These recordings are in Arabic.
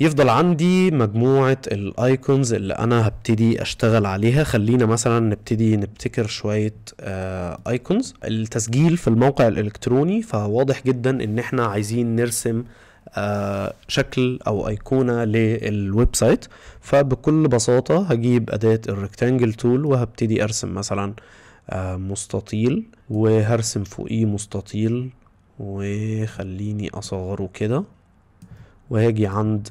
يفضل عندي مجموعة الايكونز اللي انا هبتدي اشتغل عليها خلينا مثلا نبتدي نبتكر شوية آه، ايكونز التسجيل في الموقع الالكتروني فواضح جدا ان احنا عايزين نرسم آه، شكل او ايقونه للويب سايت فبكل بساطه هجيب اداه الريكتانجل تول وهبتدي ارسم مثلا آه، مستطيل وهرسم فوقيه مستطيل وخليني اصغره كده وهاجي عند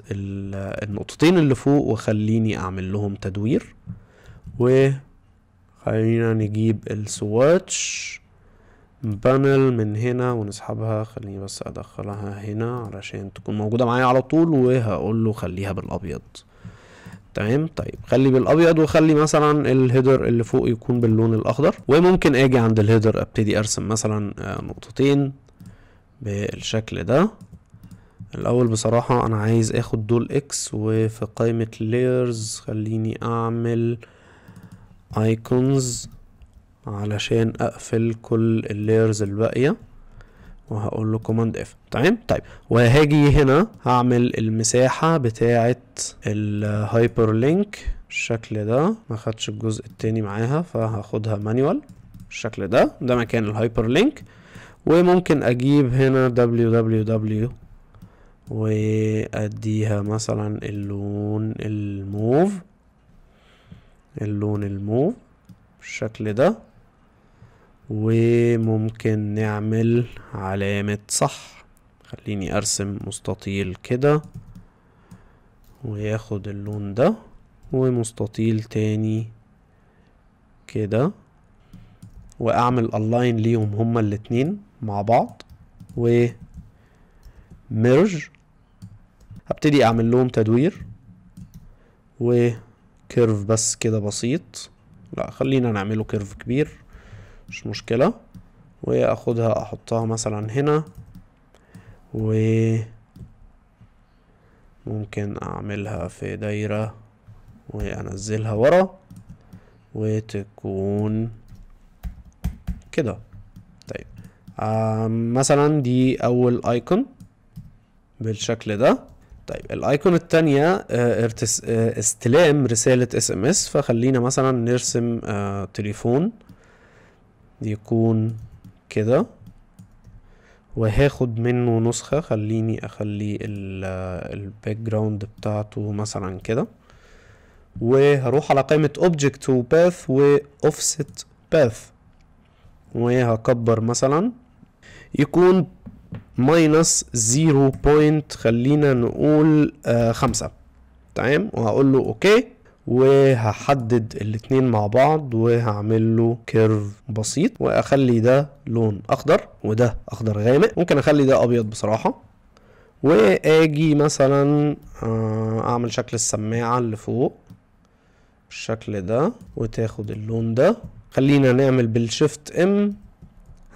النقطتين اللي فوق وخليني اعمل لهم تدوير وخلينا نجيب السواتش بانل من هنا ونسحبها خليني بس ادخلها هنا علشان تكون موجودة معايا على طول وهقول له خليها بالابيض تمام طيب خلي بالابيض وخلي مثلا الهيدر اللي فوق يكون باللون الاخضر وممكن اجي عند الهيدر ابتدي ارسم مثلا آه، نقطتين بالشكل ده الاول بصراحة انا عايز اخد دول اكس وفي قائمة layers خليني اعمل ايكونز علشان اقفل كل layers الباقية وهقول له كوماند اف تمام طيب وهاجي هنا هعمل المساحة بتاعة الهايبر لينك الشكل ده ما خدش الجزء التاني معاها فهاخدها مانيوال الشكل ده ده مكان الهايبر لينك وممكن اجيب هنا www واديها مثلا اللون الموف اللون الموف بالشكل ده وممكن نعمل علامة صح خليني ارسم مستطيل كده وياخد اللون ده ومستطيل تاني كده واعمل الاين ليهم هما الاتنين مع بعض و ميرج هبتدي اعمل لهم تدوير وكيرف بس كده بسيط لا خلينا نعمله كيرف كبير مش مشكلة واخدها احطها مثلا هنا و ممكن اعملها في دايرة وانزلها ورا وتكون كده طيب آه مثلا دي اول ايكون بالشكل ده طيب الايكون التانية آه، آه، استلام رسالة اس ام اس فخلينا مثلا نرسم آه، تليفون يكون كده وهاخد منه نسخة خليني اخلي الباك جراوند بتاعته مثلا كده وهروح على قائمة object و path و offset path وهكبر مثلا يكون ماينس 0. خلينا نقول آه خمسة تمام وهقول له اوكي وهحدد الاتنين مع بعض وهعمل له كيرف بسيط واخلي ده لون اخضر وده اخضر غامق ممكن اخلي ده ابيض بصراحه واجي مثلا آه، اعمل شكل السماعه اللي فوق بالشكل ده وتاخد اللون ده خلينا نعمل بالشيفت ام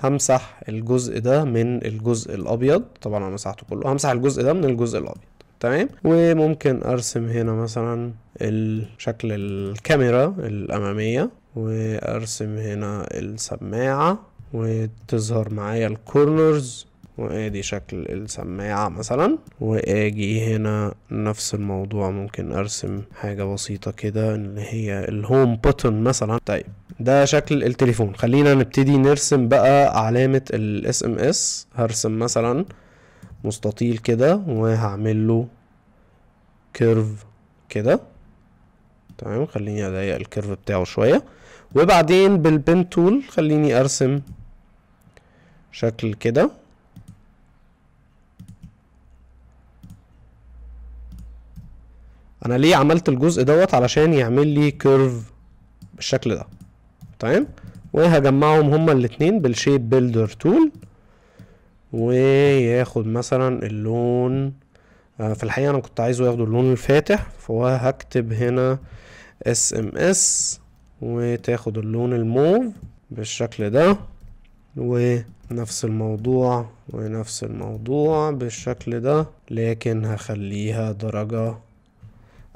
همسح الجزء ده من الجزء الابيض طبعا انا مسحته كله همسح الجزء ده من الجزء الابيض تمام وممكن ارسم هنا مثلا شكل الكاميرا الاماميه وارسم هنا السماعه وتظهر معايا الكورنرز وادي شكل السماعة مثلا واجي هنا نفس الموضوع ممكن ارسم حاجة بسيطة كده اللي هي الهوم بوتن مثلا طيب ده شكل التليفون خلينا نبتدي نرسم بقى علامة الاس ام اس هرسم مثلا مستطيل كده وهعمل له كيرف كده تمام خليني اضيق الكيرف بتاعه شوية وبعدين بالبن تول خليني ارسم شكل كده انا ليه عملت الجزء دوت علشان يعمل لي كيرف بالشكل ده تمام وهجمعهم هما الاتنين بالشيب بيلدر تول وياخد مثلا اللون آه، في الحقيقة انا كنت عايزه ياخد اللون الفاتح فهكتب هنا اس ام اس وتاخد اللون الموف بالشكل ده ونفس الموضوع ونفس الموضوع بالشكل ده لكن هخليها درجة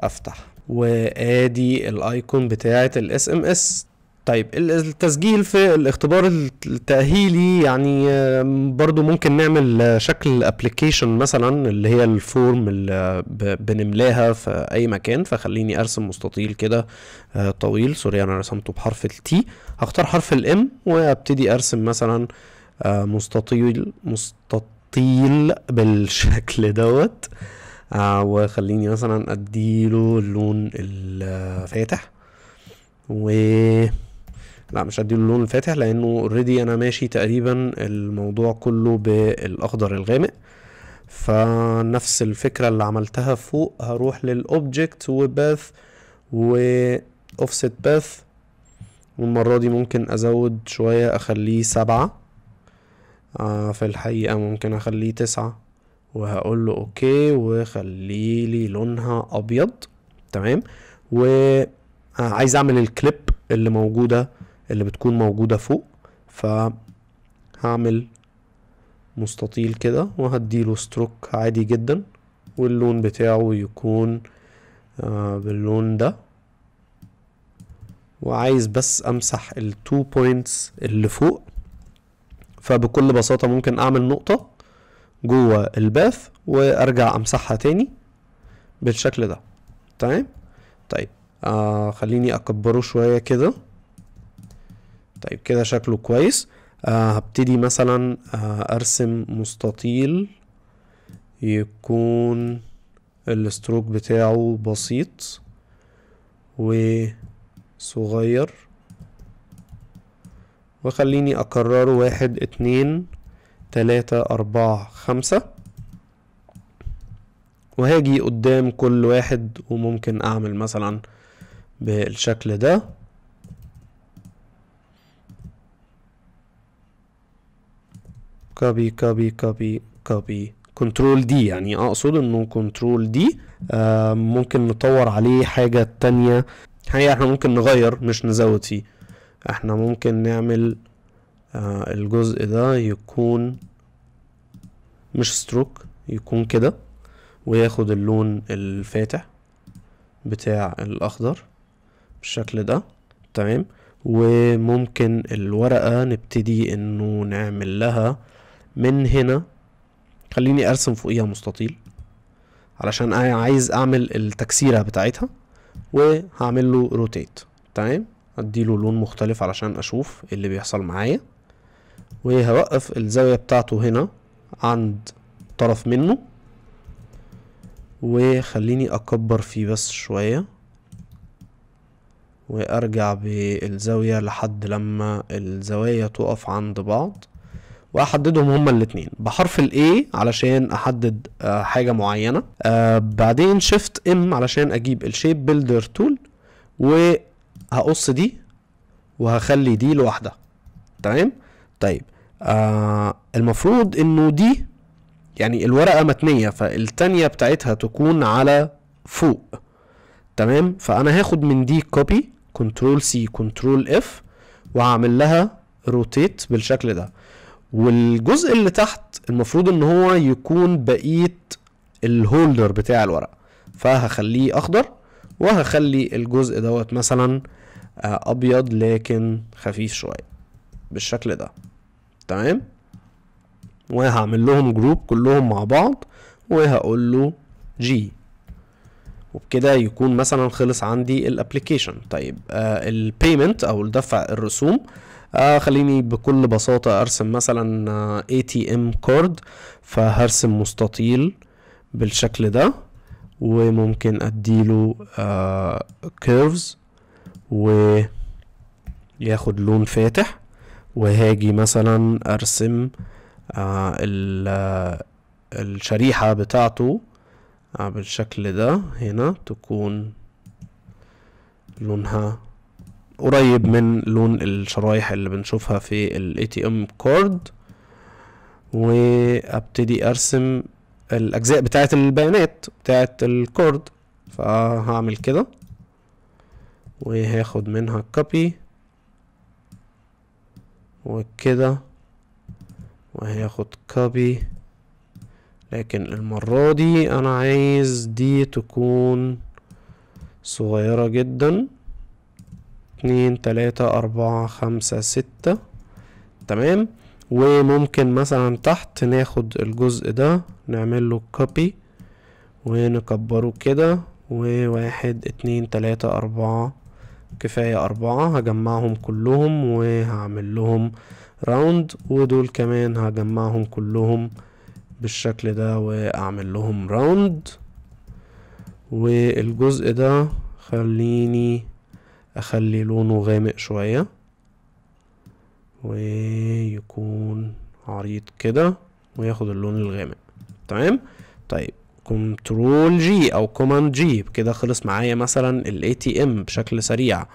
افتح وادي الايكون بتاعه الاس ام اس طيب التسجيل في الاختبار التأهيلي يعني برضو ممكن نعمل شكل ابلكيشن مثلا اللي هي الفورم اللي بنملاها في اي مكان فخليني ارسم مستطيل كده آه، طويل سوري انا رسمته بحرف التي هختار حرف الام وابتدي ارسم مثلا آه، مستطيل مستطيل بالشكل دوت آه، وخليني مثلا اديله اللون الفاتح و لا مش هديله اللون الفاتح لانه اوريدي انا ماشي تقريبا الموضوع كله بالاخضر الغامق فنفس الفكره اللي عملتها فوق هروح للاوبجكت وباث واوفست باث والمرة دي ممكن أزود شوية أخليه سبعة آه، في الحقيقة ممكن أخليه تسعة وهقول له اوكي وخلي لي لونها ابيض تمام وعايز اعمل الكليب اللي موجوده اللي بتكون موجوده فوق فهعمل مستطيل كده وهديله ستروك عادي جدا واللون بتاعه يكون آه، باللون ده وعايز بس امسح التو بوينتس اللي فوق فبكل بساطة ممكن اعمل نقطة جوه الباث وارجع امسحها تاني بالشكل ده تمام طيب آه خليني اكبره شويه كده طيب كده شكله كويس آه هبتدي مثلا آه ارسم مستطيل يكون الاستروك بتاعه بسيط وصغير وخليني اكرره واحد اتنين تلاتة أربعة خمسة وهاجي قدام كل واحد وممكن أعمل مثلا بالشكل ده كوبي كوبي كوبي كوبي كنترول دي يعني آه، اقصد انه كنترول دي آه ممكن نطور عليه حاجة تانية حقيقة احنا ممكن نغير مش نزود فيه احنا ممكن نعمل آه، الجزء ده يكون مش ستروك يكون كده وياخد اللون الفاتح بتاع الاخضر بالشكل ده تمام وممكن الورقة نبتدي انه نعمل لها من هنا خليني ارسم فوقيها مستطيل علشان انا عايز اعمل التكسيرة بتاعتها وهعمل له روتيت تمام اديله لون مختلف علشان اشوف اللي بيحصل معايا وهوقف الزاوية بتاعته هنا عند طرف منه وخليني اكبر فيه بس شوية وارجع بالزاوية لحد لما الزوايا تقف عند بعض واحددهم هما الاتنين بحرف ال A علشان احدد آه، حاجة معينة آه، بعدين شيفت ام علشان اجيب الشيب بيلدر تول وهقص دي وهخلي دي لوحدها تمام طيب آه المفروض انه دي يعني الورقه متنيه فالتانيه بتاعتها تكون على فوق تمام فانا هاخد من دي كوبي كنترول سي كنترول اف وهعمل لها روتيت بالشكل ده والجزء اللي تحت المفروض ان هو يكون بقيه الهولدر بتاع الورق فهخليه اخضر وهخلي الجزء دوت مثلا آه، ابيض لكن خفيف شويه بالشكل ده تمام وهعمل لهم جروب كلهم مع بعض وهقول له جي وبكده يكون مثلا خلص عندي الابليكيشن طيب آه البيمنت او الدفع الرسوم آه خليني بكل بساطة ارسم مثلا تي ATM كارد فهرسم مستطيل بالشكل ده وممكن اديله آه كيرفز وياخد لون فاتح وهاجي مثلا ارسم آه، الشريحة بتاعته آه، بالشكل ده هنا تكون لونها قريب من لون الشرايح اللي بنشوفها في ال ATM كورد وابتدي ارسم الاجزاء بتاعه البيانات بتاعه الكورد فهعمل كده وهاخد منها كوبي وكده وهياخد كوبي لكن المرة دي انا عايز دي تكون صغيرة جدا اتنين تلاتة اربعة خمسة ستة تمام وممكن مثلا تحت ناخد الجزء ده نعمل له كوبي ونكبره كده وواحد اتنين تلاتة اربعة كفاية أربعة هجمعهم كلهم وهعمل لهم راوند ودول كمان هجمعهم كلهم بالشكل ده وأعمل لهم راوند والجزء ده خليني أخلي لونه غامق شوية ويكون عريض كده وياخد اللون الغامق تمام طيب كنترول جي او كوماند جي كده خلص معايا مثلا الاي تي ام بشكل سريع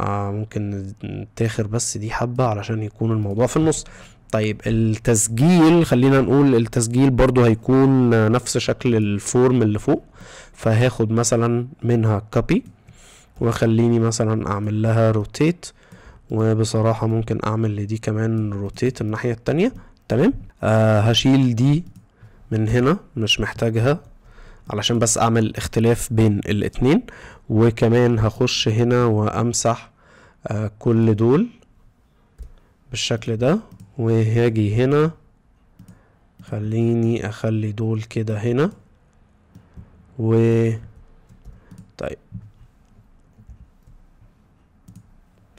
آه ممكن نتاخر بس دي حبة علشان يكون الموضوع في النص طيب التسجيل خلينا نقول التسجيل برضو هيكون نفس شكل الفورم اللي فوق فهاخد مثلا منها كوبي وخليني مثلا اعمل لها روتيت وبصراحة ممكن اعمل لدي كمان روتيت الناحية التانية تمام آه هشيل دي من هنا مش محتاجها علشان بس اعمل اختلاف بين الاتنين وكمان هخش هنا وامسح آه، كل دول بالشكل ده وهاجي هنا خليني اخلي دول كده هنا و طيب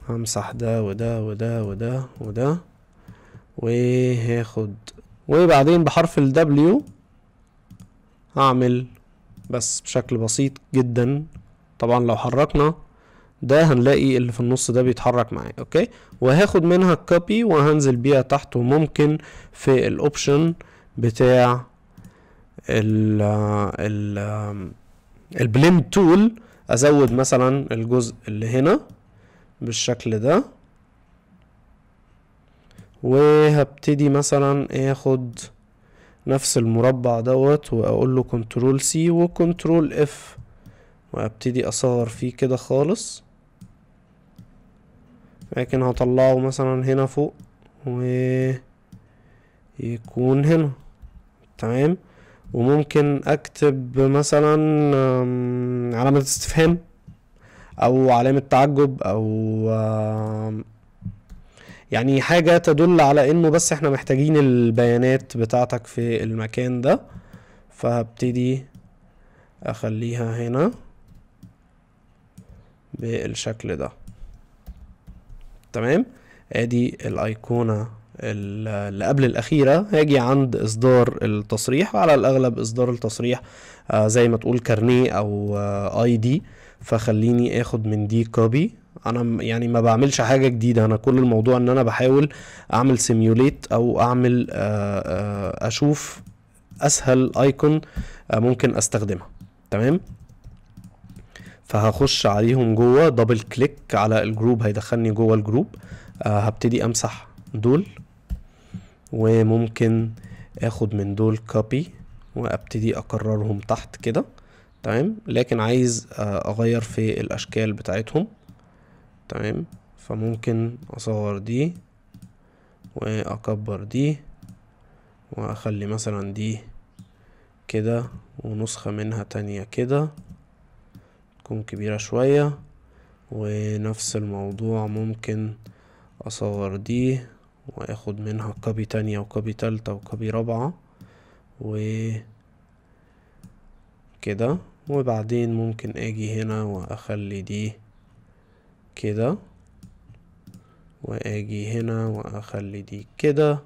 همسح ده وده وده وده وده وهاخد وبعدين بحرف ال W هعمل بس بشكل بسيط جدا طبعا لو حركنا ده هنلاقي اللي في النص ده بيتحرك معايا اوكي وهاخد منها الكوبي وهنزل بيها تحت وممكن في الاوبشن بتاع ال ال البلند تول ازود مثلا الجزء اللي هنا بالشكل ده وهبتدي مثلا اخد نفس المربع دوت واقول له كنترول سي وكنترول اف وابتدي اصغر فيه كده خالص لكن هطلعه مثلا هنا فوق و يكون هنا تمام وممكن اكتب مثلا علامة استفهام او علامة تعجب او يعني حاجه تدل على انه بس احنا محتاجين البيانات بتاعتك في المكان ده فهبتدي اخليها هنا بالشكل ده تمام ادي الايقونه اللي قبل الأخيرة هاجي عند إصدار التصريح وعلى الأغلب إصدار التصريح آه زي ما تقول كارنيه أو آه، آي آه دي فخليني آخد من دي كوبي انا يعني ما بعملش حاجه جديده انا كل الموضوع ان انا بحاول اعمل سيميوليت او اعمل آه، آه، اشوف اسهل ايكون آه، ممكن استخدمها تمام فهخش عليهم جوه دبل كليك على الجروب هيدخلني جوه الجروب هبتدي امسح دول وممكن اخد من دول كوبي وابتدي اكررهم تحت كده تمام لكن عايز اغير في الاشكال بتاعتهم تمام فممكن اصور دي واكبر دي واخلي مثلا دي كده ونسخة منها تانية كده تكون كبيرة شوية ونفس الموضوع ممكن اصور دي واخد منها كوبي تانية وكوبي تالتة وكوبي رابعة و كده وبعدين ممكن اجي هنا واخلي دي كده واجي هنا واخلي دي كده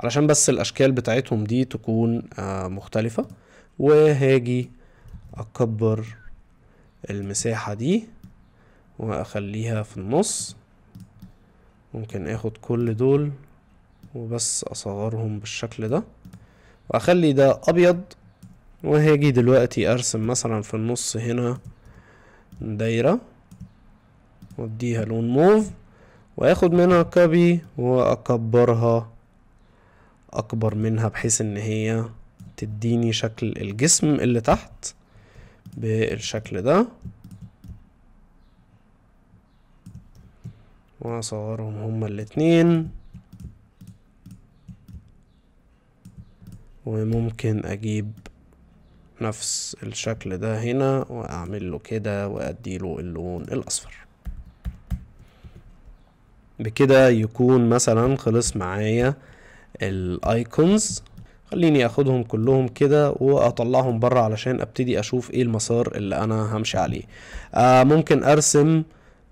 علشان بس الاشكال بتاعتهم دي تكون آه، مختلفة وهاجي اكبر المساحة دي واخليها في النص ممكن اخد كل دول وبس اصغرهم بالشكل ده واخلي ده ابيض وهاجي دلوقتي ارسم مثلا في النص هنا دايرة واديها لون موف واخد منها كبي واكبرها اكبر منها بحيث ان هي تديني شكل الجسم اللي تحت بالشكل ده واصورهم هما الاتنين وممكن اجيب نفس الشكل ده هنا واعمله كده واديله اللون الاصفر بكده يكون مثلا خلص معايا الايكونز خليني اخدهم كلهم كده واطلعهم بره علشان ابتدي اشوف ايه المسار اللي انا همشي عليه آه ممكن ارسم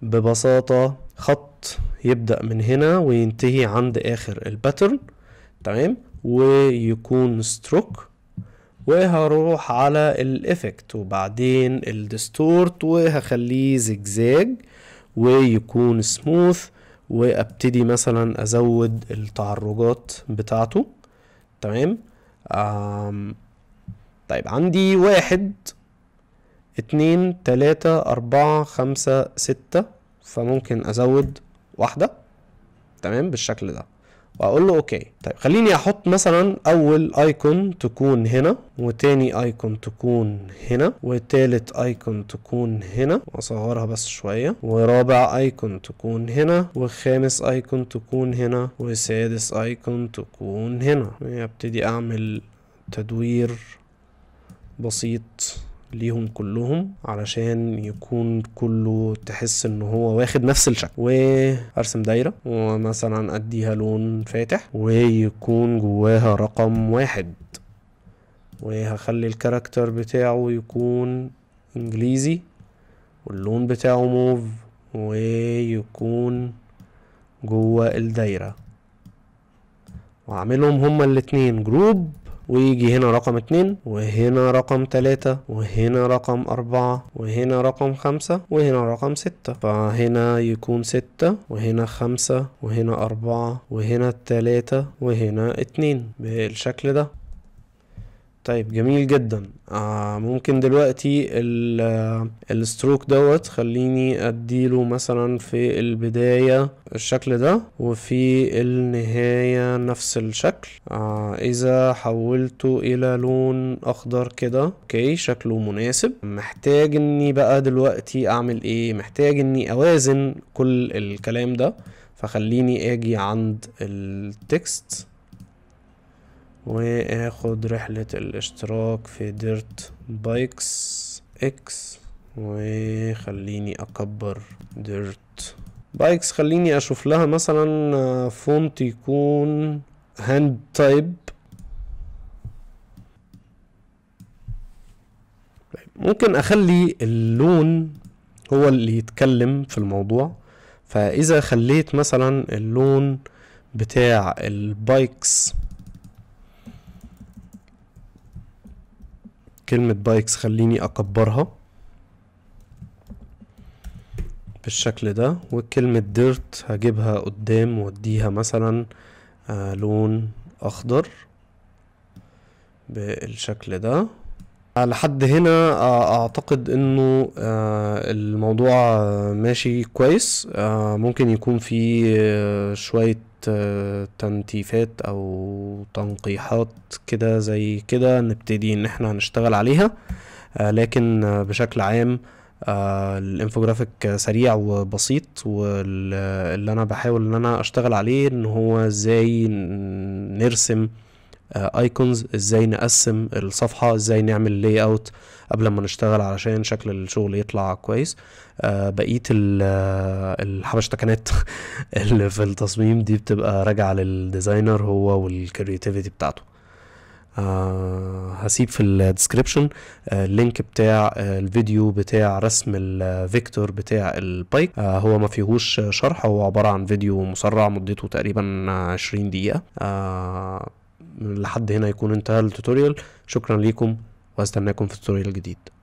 ببساطة خط يبدأ من هنا وينتهي عند اخر الباترن تمام ويكون ستروك وهروح على الافكت وبعدين الديستورت وهخليه زجزاج ويكون سموث وابتدي مثلا ازود التعرجات بتاعته تمام طيب عندي واحد اتنين تلاتة اربعة خمسة ستة فممكن ازود واحدة تمام بالشكل ده واقول له اوكي طيب خليني احط مثلا اول ايكون تكون هنا وتاني ايكون تكون هنا وتالت ايكون تكون هنا واصغرها بس شوية ورابع ايكون تكون هنا وخامس ايكون تكون هنا وسادس ايكون تكون هنا ابتدي اعمل تدوير بسيط ليهم كلهم علشان يكون كله تحس ان هو واخد نفس الشكل وارسم دايره ومثلا اديها لون فاتح ويكون جواها رقم واحد وهخلي الكاركتر بتاعه يكون انجليزي واللون بتاعه موف ويكون جوه الدايره وعملهم هما الاتنين جروب ويجي هنا رقم اتنين وهنا رقم تلاتة وهنا رقم أربعة وهنا رقم خمسة وهنا رقم ستة فهنا يكون ستة وهنا خمسة وهنا أربعة وهنا تلاتة وهنا اتنين بالشكل ده طيب جميل جدا آه ممكن دلوقتي الستروك دوت خليني اديله مثلا في البداية الشكل ده وفي النهاية نفس الشكل آه اذا حولته الى لون اخضر كده اوكي شكله مناسب محتاج اني بقى دلوقتي اعمل ايه محتاج اني اوازن كل الكلام ده فخليني اجي عند التكست واخد رحلة الاشتراك في ديرت بايكس اكس وخليني اكبر ديرت بايكس خليني اشوف لها مثلا فونت آه، يكون هاند تايب ممكن اخلي اللون هو اللي يتكلم في الموضوع فاذا خليت مثلا اللون بتاع البايكس كلمة بايكس خليني أكبرها بالشكل ده وكلمة ديرت هجيبها قدام واديها مثلا آه، لون أخضر بالشكل ده آه، لحد هنا آه، اعتقد انه آه، الموضوع ماشي كويس ممكن يكون في شوية تنتيفات او تنقيحات كده زي كده نبتدي ان احنا نشتغل عليها لكن بشكل عام الانفوجرافيك سريع وبسيط واللي انا بحاول ان انا اشتغل عليه ان هو ازاي نرسم ايكونز آه، ازاي نقسم الصفحه ازاي نعمل لاي اوت قبل ما نشتغل علشان شكل الشغل يطلع كويس آه بقيه آه، الحبشتكنات اللي في التصميم دي بتبقى راجعه للديزاينر هو والكرياتيفيتي بتاعته آه هسيب في الديسكريبشن آه اللينك بتاع آه الفيديو بتاع رسم الفيكتور آه، بتاع البايك آه هو ما فيهوش شرح هو عبارة عن فيديو مسرع مدته تقريبا 20 دقيقة آه لحد هنا يكون انتهى التوتوريال شكرا ليكم واستناكم في التوتوريال الجديد